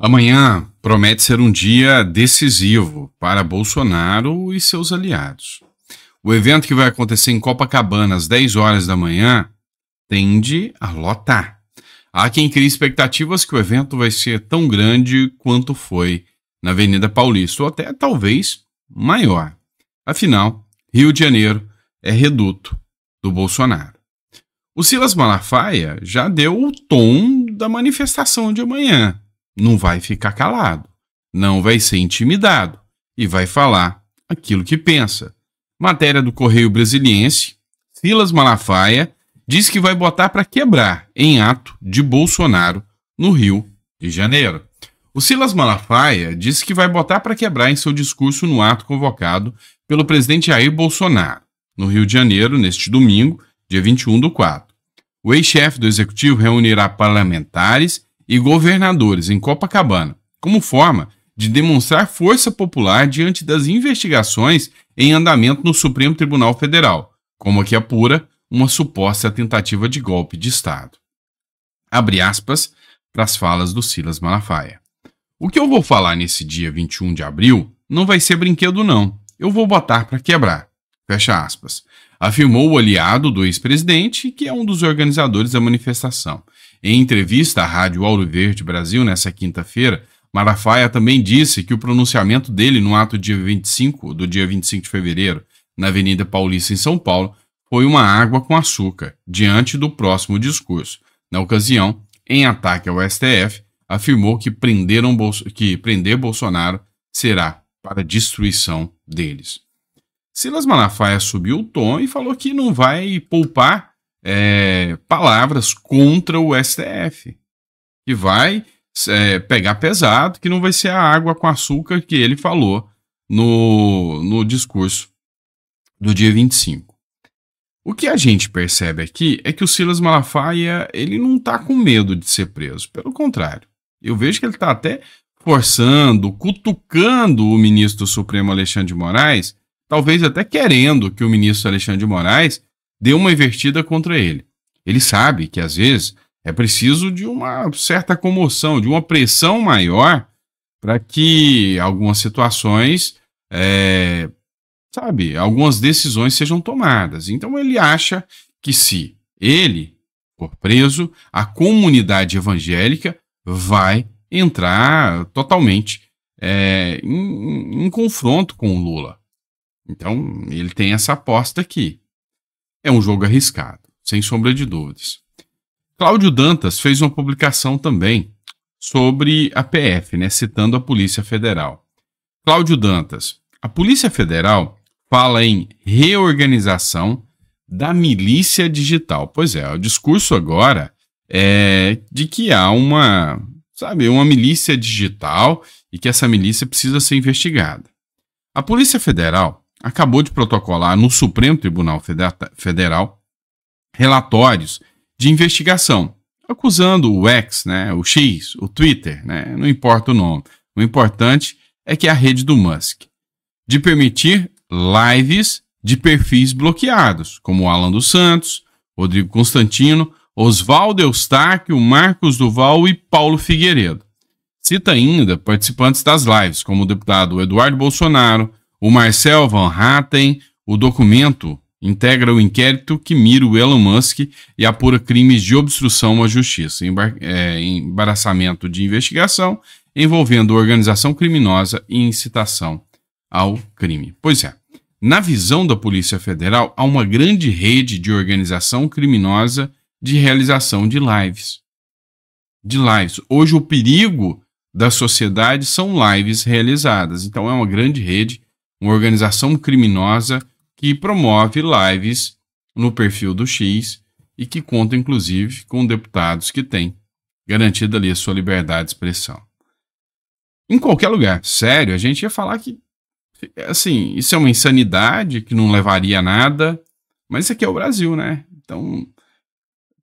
Amanhã promete ser um dia decisivo para Bolsonaro e seus aliados. O evento que vai acontecer em Copacabana às 10 horas da manhã tende a lotar. Há quem crie expectativas que o evento vai ser tão grande quanto foi na Avenida Paulista, ou até talvez maior. Afinal, Rio de Janeiro é reduto do Bolsonaro. O Silas Malafaia já deu o tom da manifestação de amanhã não vai ficar calado, não vai ser intimidado e vai falar aquilo que pensa. Matéria do Correio Brasiliense, Silas Malafaia diz que vai botar para quebrar em ato de Bolsonaro no Rio de Janeiro. O Silas Malafaia disse que vai botar para quebrar em seu discurso no ato convocado pelo presidente Jair Bolsonaro, no Rio de Janeiro, neste domingo, dia 21 do 4. O ex-chefe do executivo reunirá parlamentares e governadores em Copacabana, como forma de demonstrar força popular diante das investigações em andamento no Supremo Tribunal Federal, como a que apura é uma suposta tentativa de golpe de Estado. Abre aspas para as falas do Silas Malafaia. O que eu vou falar nesse dia 21 de abril não vai ser brinquedo, não. Eu vou botar para quebrar. Fecha aspas. Afirmou o aliado do ex-presidente, que é um dos organizadores da manifestação. Em entrevista à Rádio Auro Verde Brasil nessa quinta-feira, Marafaia também disse que o pronunciamento dele no ato dia 25, do dia 25 de fevereiro, na Avenida Paulista, em São Paulo, foi uma água com açúcar, diante do próximo discurso. Na ocasião, em ataque ao STF, afirmou que, prenderam Bolso que prender Bolsonaro será para destruição deles. Silas Malafaia subiu o tom e falou que não vai poupar é, palavras contra o STF, que vai é, pegar pesado, que não vai ser a água com açúcar que ele falou no, no discurso do dia 25. O que a gente percebe aqui é que o Silas Malafaia ele não está com medo de ser preso, pelo contrário, eu vejo que ele está até forçando, cutucando o ministro Supremo Alexandre de Moraes, talvez até querendo que o ministro Alexandre de Moraes deu uma invertida contra ele. Ele sabe que às vezes é preciso de uma certa comoção, de uma pressão maior para que algumas situações, é, sabe, algumas decisões sejam tomadas. Então ele acha que se ele for preso, a comunidade evangélica vai entrar totalmente é, em, em confronto com o Lula. Então ele tem essa aposta aqui. É um jogo arriscado, sem sombra de dúvidas. Cláudio Dantas fez uma publicação também sobre a PF, né, citando a Polícia Federal. Cláudio Dantas, a Polícia Federal fala em reorganização da milícia digital. Pois é, o discurso agora é de que há uma, sabe, uma milícia digital e que essa milícia precisa ser investigada. A Polícia Federal acabou de protocolar no Supremo Tribunal Federal relatórios de investigação, acusando o X, né, o X, o Twitter, né, não importa o nome. O importante é que é a rede do Musk de permitir lives de perfis bloqueados, como o Alan dos Santos, Rodrigo Constantino, Oswaldo Eustáquio, Marcos Duval e Paulo Figueiredo. Cita ainda participantes das lives, como o deputado Eduardo Bolsonaro, o Marcel Van Hatten, o documento integra o inquérito que mira o Elon Musk e apura crimes de obstrução à justiça, embar é, embaraçamento de investigação envolvendo organização criminosa e incitação ao crime. Pois é, na visão da Polícia Federal, há uma grande rede de organização criminosa de realização de lives. De lives. Hoje, o perigo da sociedade são lives realizadas. Então, é uma grande rede uma organização criminosa que promove lives no perfil do X e que conta inclusive com deputados que têm garantida ali a sua liberdade de expressão. Em qualquer lugar, sério, a gente ia falar que assim, isso é uma insanidade que não levaria a nada, mas isso aqui é o Brasil, né? Então,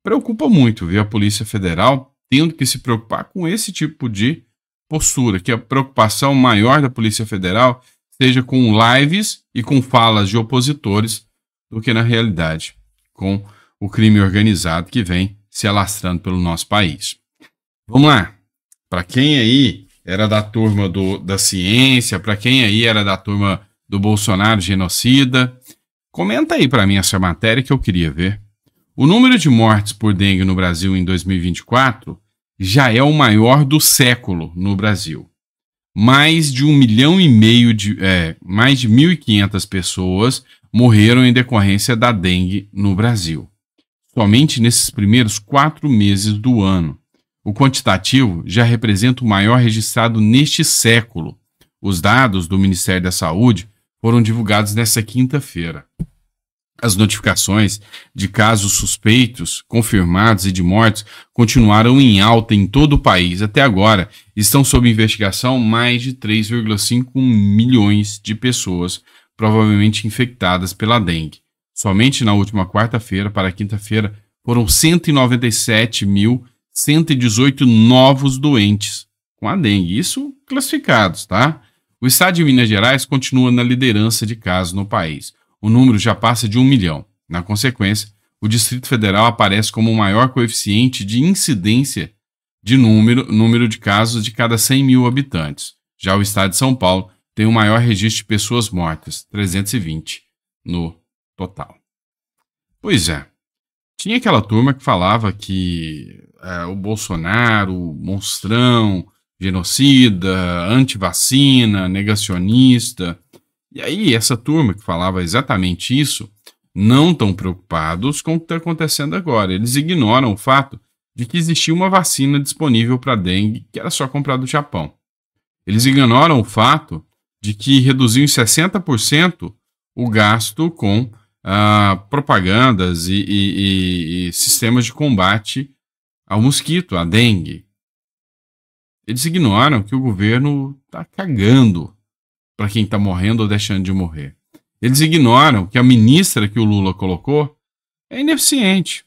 preocupa muito ver a Polícia Federal tendo que se preocupar com esse tipo de postura, que é a preocupação maior da Polícia Federal seja com lives e com falas de opositores do que na realidade com o crime organizado que vem se alastrando pelo nosso país. Vamos lá. Para quem aí era da turma do, da ciência, para quem aí era da turma do Bolsonaro genocida, comenta aí para mim essa matéria que eu queria ver. O número de mortes por dengue no Brasil em 2024 já é o maior do século no Brasil mais de um milhão e meio de. É, mais de 1.500 pessoas morreram em decorrência da dengue no Brasil. Somente nesses primeiros quatro meses do ano. O quantitativo já representa o maior registrado neste século. Os dados do Ministério da Saúde foram divulgados nesta quinta-feira. As notificações de casos suspeitos, confirmados e de mortes continuaram em alta em todo o país. Até agora, estão sob investigação mais de 3,5 milhões de pessoas, provavelmente infectadas pela dengue. Somente na última quarta-feira para quinta-feira, foram 197.118 novos doentes com a dengue. Isso classificados, tá? O estado de Minas Gerais continua na liderança de casos no país o número já passa de um milhão. Na consequência, o Distrito Federal aparece como o maior coeficiente de incidência de número, número de casos de cada 100 mil habitantes. Já o estado de São Paulo tem o maior registro de pessoas mortas, 320 no total. Pois é. Tinha aquela turma que falava que é, o Bolsonaro, monstrão, genocida, antivacina, negacionista, e aí, essa turma que falava exatamente isso, não estão preocupados com o que está acontecendo agora. Eles ignoram o fato de que existia uma vacina disponível para dengue que era só comprar do Japão. Eles ignoram o fato de que reduziu em 60% o gasto com ah, propagandas e, e, e, e sistemas de combate ao mosquito, à dengue. Eles ignoram que o governo está cagando para quem está morrendo ou deixando de morrer. Eles ignoram que a ministra que o Lula colocou é ineficiente.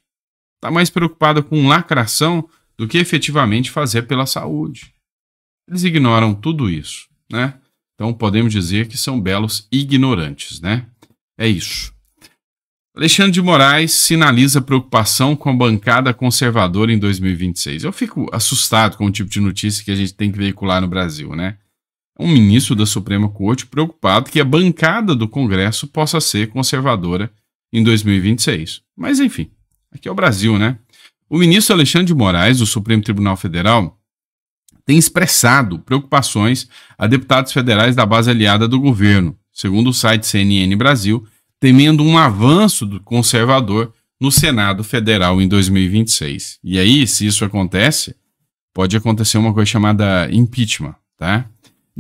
Está mais preocupada com lacração do que efetivamente fazer pela saúde. Eles ignoram tudo isso, né? Então podemos dizer que são belos ignorantes, né? É isso. Alexandre de Moraes sinaliza preocupação com a bancada conservadora em 2026. Eu fico assustado com o tipo de notícia que a gente tem que veicular no Brasil, né? um ministro da Suprema Corte preocupado que a bancada do Congresso possa ser conservadora em 2026. Mas enfim, aqui é o Brasil, né? O ministro Alexandre de Moraes, do Supremo Tribunal Federal, tem expressado preocupações a deputados federais da base aliada do governo, segundo o site CNN Brasil, temendo um avanço do conservador no Senado Federal em 2026. E aí, se isso acontece, pode acontecer uma coisa chamada impeachment, tá?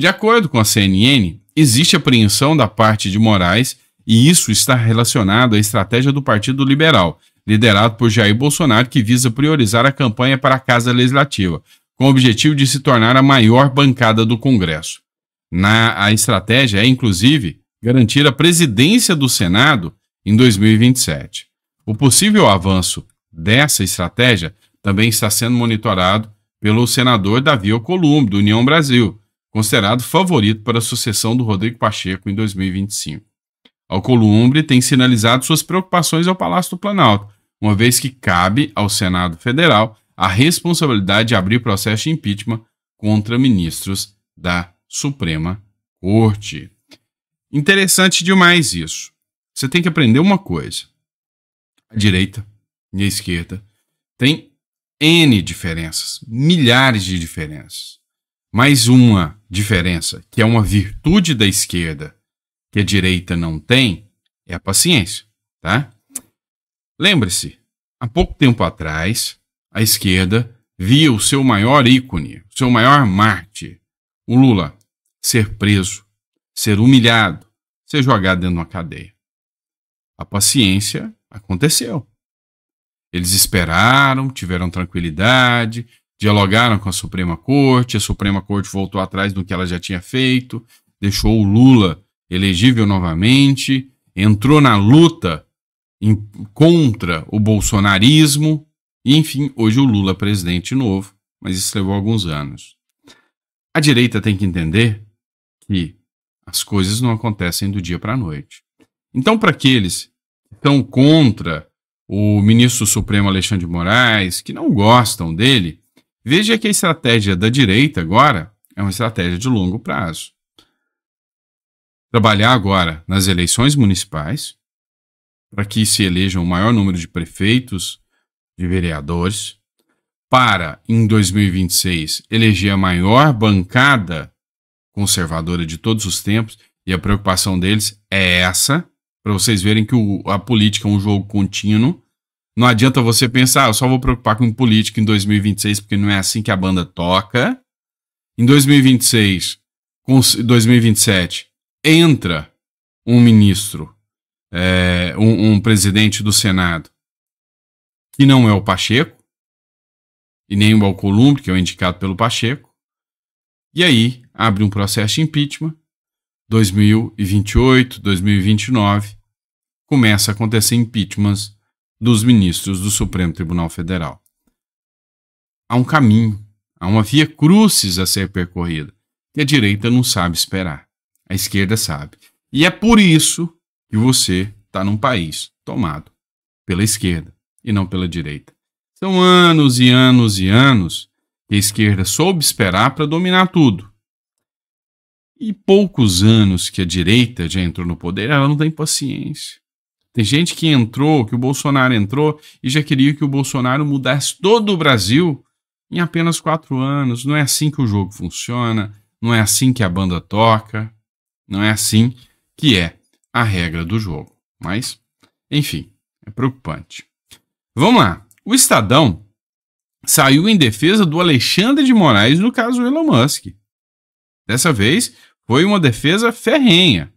De acordo com a CNN, existe apreensão da parte de Moraes e isso está relacionado à estratégia do Partido Liberal, liderado por Jair Bolsonaro, que visa priorizar a campanha para a Casa Legislativa, com o objetivo de se tornar a maior bancada do Congresso. Na, a estratégia é, inclusive, garantir a presidência do Senado em 2027. O possível avanço dessa estratégia também está sendo monitorado pelo senador Davi Alcolumbre, do União Brasil, considerado favorito para a sucessão do Rodrigo Pacheco em 2025. Alcolumbre tem sinalizado suas preocupações ao Palácio do Planalto, uma vez que cabe ao Senado Federal a responsabilidade de abrir processo de impeachment contra ministros da Suprema Corte. Interessante demais isso. Você tem que aprender uma coisa. A direita e a esquerda têm N diferenças, milhares de diferenças. Mais uma diferença, que é uma virtude da esquerda, que a direita não tem, é a paciência, tá? Lembre-se, há pouco tempo atrás, a esquerda via o seu maior ícone, o seu maior mártir, o Lula, ser preso, ser humilhado, ser jogado dentro de uma cadeia. A paciência aconteceu. Eles esperaram, tiveram tranquilidade, dialogaram com a Suprema Corte, a Suprema Corte voltou atrás do que ela já tinha feito, deixou o Lula elegível novamente, entrou na luta em, contra o bolsonarismo, e enfim, hoje o Lula é presidente novo, mas isso levou alguns anos. A direita tem que entender que as coisas não acontecem do dia para a noite. Então, para aqueles que estão contra o ministro Supremo Alexandre de Moraes, que não gostam dele, Veja que a estratégia da direita agora é uma estratégia de longo prazo. Trabalhar agora nas eleições municipais, para que se elejam o maior número de prefeitos, de vereadores, para, em 2026, eleger a maior bancada conservadora de todos os tempos, e a preocupação deles é essa, para vocês verem que o, a política é um jogo contínuo, não adianta você pensar, ah, eu só vou preocupar com político em 2026, porque não é assim que a banda toca. Em 2026, 2027, entra um ministro, é, um, um presidente do Senado, que não é o Pacheco, e nem o Alcolumbre, que é o indicado pelo Pacheco. E aí abre um processo de impeachment. 2028, 2029, começa a acontecer impeachments dos ministros do Supremo Tribunal Federal. Há um caminho, há uma via crucis a ser percorrida, que a direita não sabe esperar, a esquerda sabe. E é por isso que você está num país tomado pela esquerda e não pela direita. São anos e anos e anos que a esquerda soube esperar para dominar tudo. E poucos anos que a direita já entrou no poder, ela não tem paciência. Tem gente que entrou, que o Bolsonaro entrou e já queria que o Bolsonaro mudasse todo o Brasil em apenas quatro anos. Não é assim que o jogo funciona, não é assim que a banda toca, não é assim que é a regra do jogo. Mas, enfim, é preocupante. Vamos lá. O Estadão saiu em defesa do Alexandre de Moraes no caso Elon Musk. Dessa vez, foi uma defesa ferrenha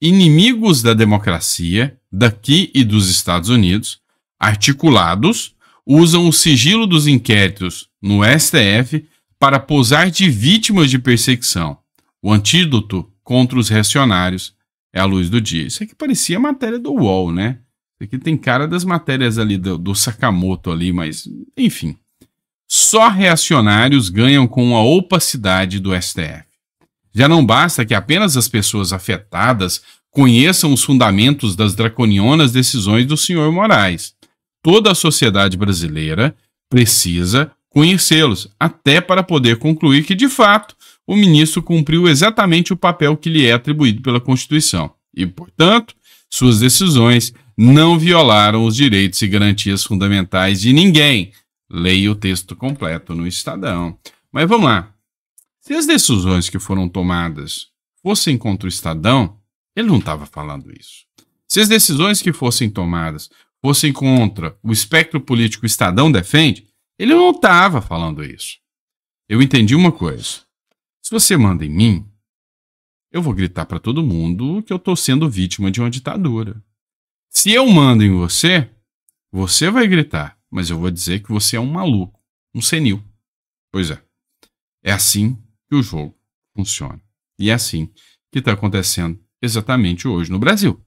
inimigos da democracia daqui e dos Estados Unidos, articulados, usam o sigilo dos inquéritos no STF para posar de vítimas de perseguição. O antídoto contra os reacionários é a luz do dia. Isso aqui parecia a matéria do UOL, né? Isso aqui tem cara das matérias ali do, do Sakamoto ali, mas enfim. Só reacionários ganham com a opacidade do STF. Já não basta que apenas as pessoas afetadas conheçam os fundamentos das draconianas decisões do senhor Moraes. Toda a sociedade brasileira precisa conhecê-los, até para poder concluir que, de fato, o ministro cumpriu exatamente o papel que lhe é atribuído pela Constituição e, portanto, suas decisões não violaram os direitos e garantias fundamentais de ninguém. Leia o texto completo no Estadão. Mas vamos lá. Se as decisões que foram tomadas fossem contra o Estadão, ele não estava falando isso. Se as decisões que fossem tomadas fossem contra o espectro político que o Estadão defende, ele não estava falando isso. Eu entendi uma coisa. Se você manda em mim, eu vou gritar para todo mundo que eu estou sendo vítima de uma ditadura. Se eu mando em você, você vai gritar, mas eu vou dizer que você é um maluco, um senil. Pois é. É assim que o jogo funciona. E é assim que está acontecendo exatamente hoje no Brasil.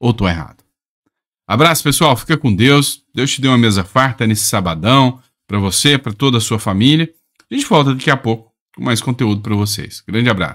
Ou estou errado? Abraço, pessoal. Fica com Deus. Deus te dê uma mesa farta nesse sabadão para você, para toda a sua família. A gente volta daqui a pouco com mais conteúdo para vocês. Grande abraço.